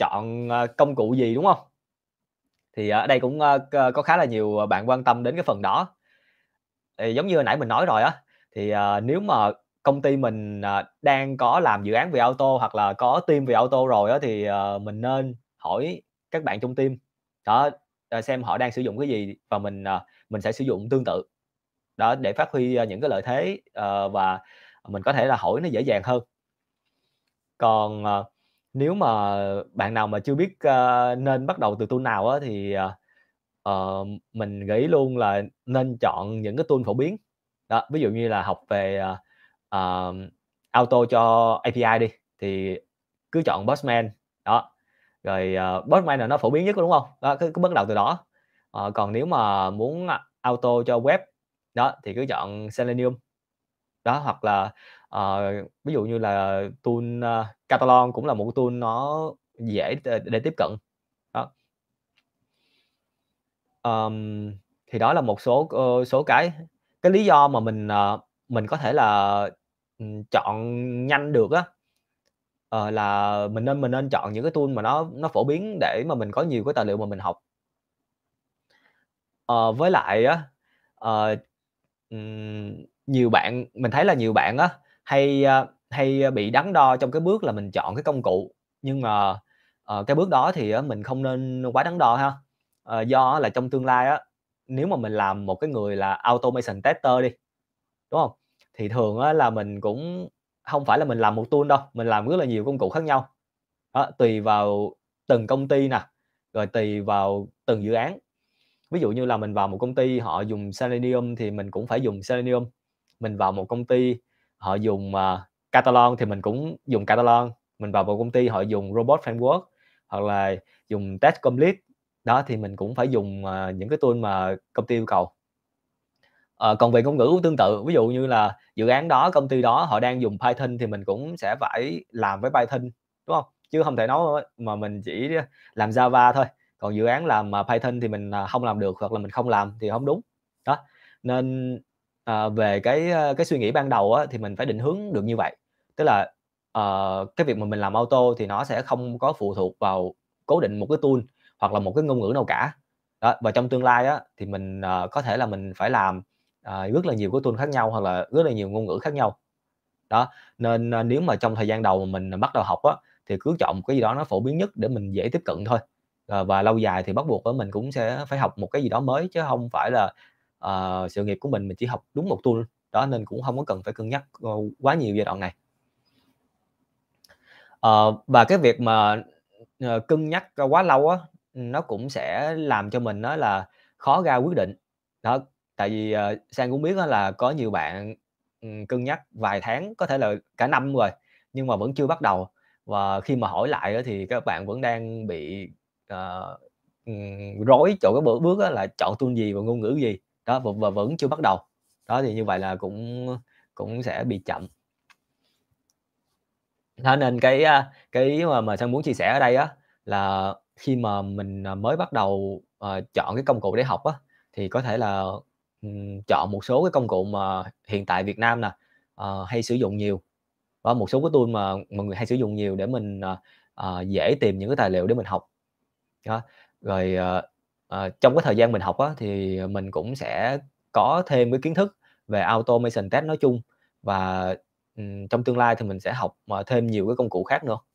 chọn ờ, công cụ gì đúng không thì ờ, ở đây cũng ờ, có khá là nhiều bạn quan tâm đến cái phần đó thì giống như hồi nãy mình nói rồi á thì nếu mà công ty mình đang có làm dự án về auto hoặc là có team về auto rồi á thì mình nên hỏi các bạn trong team đó xem họ đang sử dụng cái gì và mình mình sẽ sử dụng tương tự đó để phát huy những cái lợi thế và mình có thể là hỏi nó dễ dàng hơn còn uh, nếu mà bạn nào mà chưa biết, ơ, ờ, nên bắt đầu từ tool nào á thì, ờ, ờ mình gợi luôn là nên chọn những cái tool phổ biến. Đó, ví dụ như là học về, ờ, ờ, auto cho API đi, thì cứ chọn Postman, đó, rồi, ờ, Postman là nó phổ biến nhất, đúng không Đó, cứ cứ bắt đầu từ đó. Ờ, còn nếu mà muốn à, auto cho web, đó, thì cứ chọn Selenium. Đó, hoặc là Ờ, ví dụ như là tool, a, ờ, Catalan cũng là một tool nó dễ để, tiếp cận. Đó. Ờm, thì đó là một số, ơ, ờ, số cái cái lý do mà mình, ờ, mình có thể là, chọn nhanh được á, ờ, là mình nên mình nên chọn những cái tool mà nó nó phổ biến để mà mình có nhiều cái tài liệu mà mình học. Ờ, với lại á, ờ, nhiều bạn mình thấy là nhiều bạn á hay ờ, hay bị đắn đo trong cái bước là mình chọn cái công cụ nhưng mà uh, cái bước đó thì uh, mình không nên quá đắn đo ha uh, do là trong tương lai á nếu mà mình làm một cái người là automation tester đi đúng không thì thường á, là mình cũng không phải là mình làm một tool đâu mình làm rất là nhiều công cụ khác nhau đó, tùy vào từng công ty nè rồi tùy vào từng dự án ví dụ như là mình vào một công ty họ dùng selenium thì mình cũng phải dùng selenium mình vào một công ty họ dùng uh, à, Catalan thì mình cũng dùng Catalan mình vào một công ty họ dùng robot framework hoặc là dùng test complete đó thì mình cũng phải dùng uh, những cái tool mà công ty yêu cầu uh, còn về ngôn ngữ cũng tương tự ví dụ như là dự án đó công ty đó họ đang dùng Python thì mình cũng sẽ phải làm với Python đúng không chứ không thể nói mà mình chỉ làm Java thôi còn dự án làm à, Python thì mình không làm được hoặc là mình không làm thì không đúng đó nên à, về cái cái suy nghĩ ban đầu á, thì mình phải định hướng được như vậy tức là uh, cái việc mà mình làm auto thì nó sẽ không có phụ thuộc vào cố định một cái tool hoặc là một cái ngôn ngữ nào cả đó, và trong tương lai á, thì mình uh, có thể là mình phải làm uh, rất là nhiều cái tool khác nhau hoặc là rất là nhiều ngôn ngữ khác nhau đó nên uh, nếu mà trong thời gian đầu mà mình bắt đầu học á, thì cứ chọn một cái gì đó nó phổ biến nhất để mình dễ tiếp cận thôi uh, và lâu dài thì bắt buộc mình cũng sẽ phải học một cái gì đó mới chứ không phải là uh, sự nghiệp của mình mình chỉ học đúng một tool đó nên cũng không có cần phải cân nhắc ờ, quá nhiều giai đoạn này uh, và cái việc mà uh, cân nhắc quá lâu á nó cũng sẽ làm cho mình nó là khó ra quyết định đó tại vì uh, sang cũng biết đó là có nhiều bạn um, cân nhắc vài tháng có thể là cả năm rồi nhưng mà vẫn chưa bắt đầu và khi mà hỏi lại thì các bạn vẫn đang bị uh, rối chỗ cái bước bước là chọn tool gì và ngôn ngữ gì đó và, vẫn chưa bắt đầu đó thì như vậy là cũng cũng sẽ bị chậm thế nên cái à, cái mà mà sang muốn chia sẻ ở đây á là khi mà mình à, mới bắt đầu uh, chọn cái công cụ để học á thì có thể là um, chọn một số cái công cụ mà hiện tại Việt Nam nè uh, hay sử dụng nhiều và một số cái tool mà mọi người hay sử dụng nhiều để mình uh, uh, dễ tìm những cái tài liệu để mình học đó. rồi uh, Ờ, trong cái thời gian mình học á, thì mình cũng sẽ có thêm cái kiến thức về automation test nói chung và ừm, trong tương lai thì mình sẽ học mà ờ, thêm nhiều cái công cụ khác nữa.